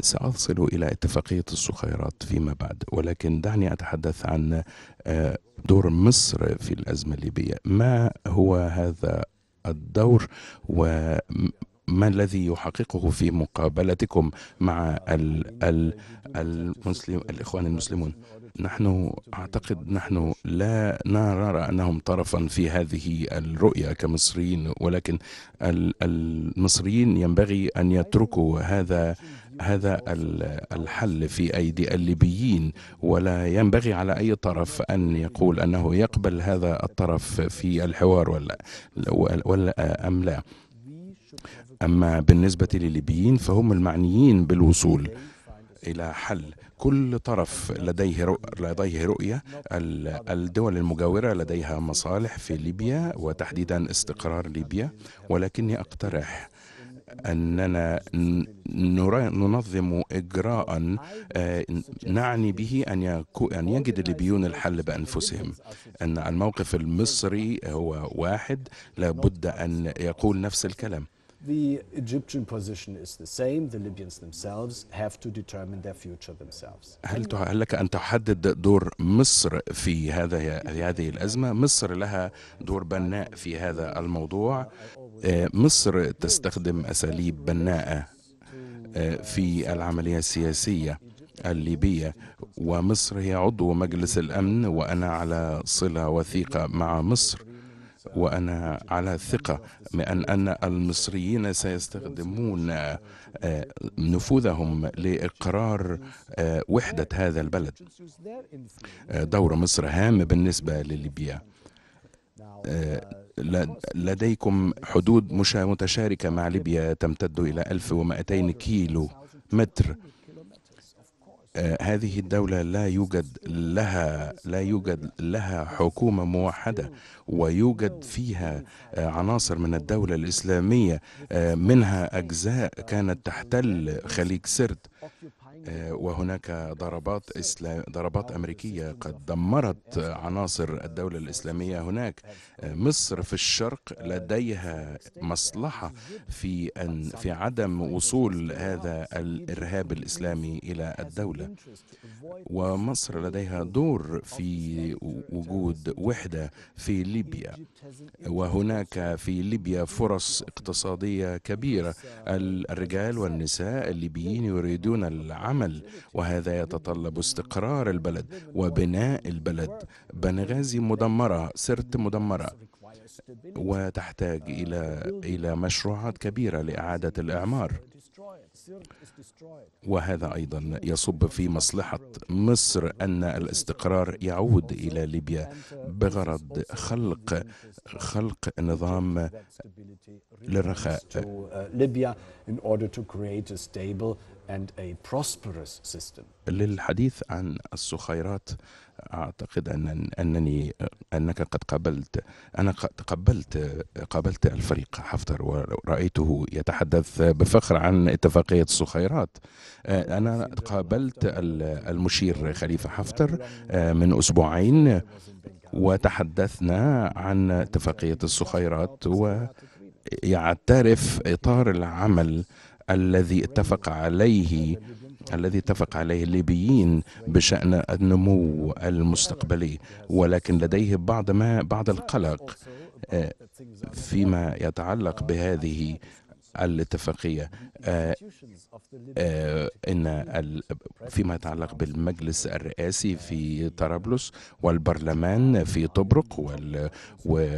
سأصل إلى اتفاقية الصخيرات فيما بعد ولكن دعني أتحدث عن آه، دور مصر في الأزمة الليبية ما هو هذا الدور و ما الذي يحققه في مقابلتكم مع الـ الـ المسلم الإخوان المسلمون نحن أعتقد نحن لا نرى أنهم طرفا في هذه الرؤية كمصريين ولكن المصريين ينبغي أن يتركوا هذا هذا الحل في أيدي الليبيين ولا ينبغي على أي طرف أن يقول أنه يقبل هذا الطرف في الحوار ولا, ولا أم لا أما بالنسبة للليبيين فهم المعنيين بالوصول إلى حل كل طرف لديه لديه رؤية الدول المجاورة لديها مصالح في ليبيا وتحديدا استقرار ليبيا ولكني أقترح أننا ننظم إجراء آه، نعني به أن أن يجد الليبيون الحل بأنفسهم أن الموقف المصري هو واحد لابد أن يقول نفس الكلام The Egyptian position is the same. The Libyans themselves have to determine their future themselves. هل هل لك أن تحدد دور مصر في هذا في هذه الأزمة؟ مصر لها دور بناء في هذا الموضوع. آه، مصر تستخدم أساليب بناءة آه، في العملية السياسية. الليبية ومصر هي عضو مجلس الأمن وأنا على صلة وثيقة مع مصر وأنا على ثقة من أن المصريين سيستخدمون آه، نفوذهم لإقرار آه، وحدة هذا البلد آه، دور مصر هام بالنسبة لليبيا لديكم حدود متشاركة مع ليبيا تمتد إلى 1200 كيلو متر آه، هذه الدولة لا يوجد لها لا يوجد لها حكومة موحدة ويوجد فيها آه، عناصر من الدولة الإسلامية آه، منها أجزاء كانت تحتل خليج سرت وهناك ضربات إسلام ضربات أمريكية قد دمرت عناصر الدولة الإسلامية هناك مصر في الشرق لديها مصلحة في أن في عدم وصول هذا الإرهاب الإسلامي إلى الدولة ومصر لديها دور في وجود وحدة في ليبيا وهناك في ليبيا فرص اقتصادية كبيرة الرجال والنساء الليبيين يريدون العمل وهذا يتطلب استقرار البلد وبناء البلد بنغازي مدمرة سرت مدمرة وتحتاج إلى إلى مشروعات كبيرة لإعادة الإعمار وهذا أيضا يصب في مصلحة مصر أن الاستقرار يعود إلى ليبيا بغرض خلق خلق نظام للرخاء uh, and a prosperous system. للحديث عن السخيرات اعتقد ان انني انك قد قابلت انا تقبلت قابلت الفريق حفتر ورايته يتحدث بفخر عن اتفاقيه السخيرات انا قابلت المشير خليفه حفتر من اسبوعين وتحدثنا عن اتفاقيه السخيرات ويعترف اطار العمل الذي اتفق عليه الذي اتفق عليه الليبيين بشأن النمو المستقبلي ولكن لديه بعض ما بعض القلق آه، فيما يتعلق بهذه الاتفاقية آه، آه، إن فيما يتعلق بالمجلس الرئاسي في طرابلس والبرلمان في طبرق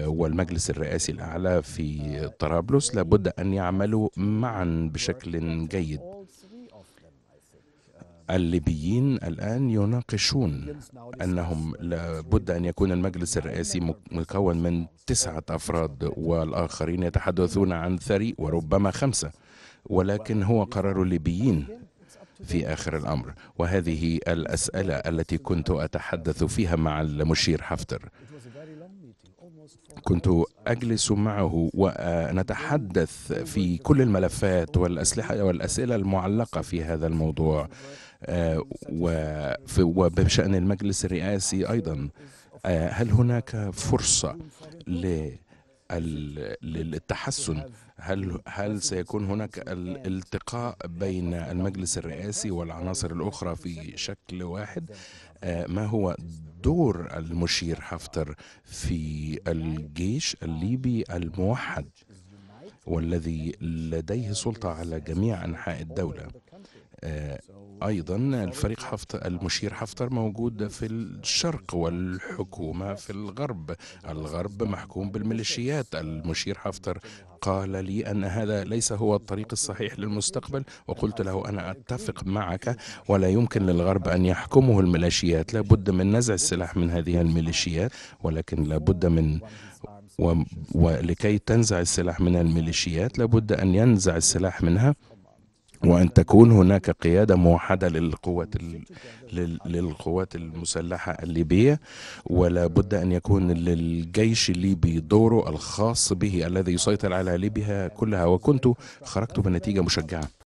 والمجلس الرئاسي الأعلى في طرابلس لابد أن يعملوا معا بشكل جيد الليبيين الآن يناقشون أنهم لابد أن يكون المجلس الرئاسي مكون من تسعة أفراد والآخرين يتحدثون عن ثري وربما خمسة ولكن هو قرار الليبيين في آخر الأمر وهذه الأسئلة التي كنت أتحدث فيها مع المشير حفتر كنت أجلس معه ونتحدث في كل الملفات والأسلحة والأسئلة المعلقة في هذا الموضوع آه، وبشأن المجلس الرئاسي أيضا آه، هل هناك فرصة ل للتحسن هل هل سيكون هناك الالتقاء بين المجلس الرئاسي والعناصر الاخرى في شكل واحد آه، ما هو دور المشير حفتر في الجيش الليبي الموحد والذي لديه سلطه على جميع انحاء الدوله آه، أيضا الفريق حفتر المشير حفتر موجود في الشرق والحكومة في الغرب الغرب محكوم بالميليشيات المشير حفتر قال لي أن هذا ليس هو الطريق الصحيح للمستقبل وقلت له أنا أتفق معك ولا يمكن للغرب أن يحكمه الميليشيات لابد من نزع السلاح من هذه الميليشيات ولكن لابد من ولكي تنزع السلاح من الميليشيات لابد أن ينزع السلاح منها وأن تكون هناك قيادة موحدة للقوات للقوات المسلحة الليبية ولا بد أن يكون للجيش الليبي دوره الخاص به الذي يسيطر على ليبيا كلها وكنت خرجت بنتيجة مشجعة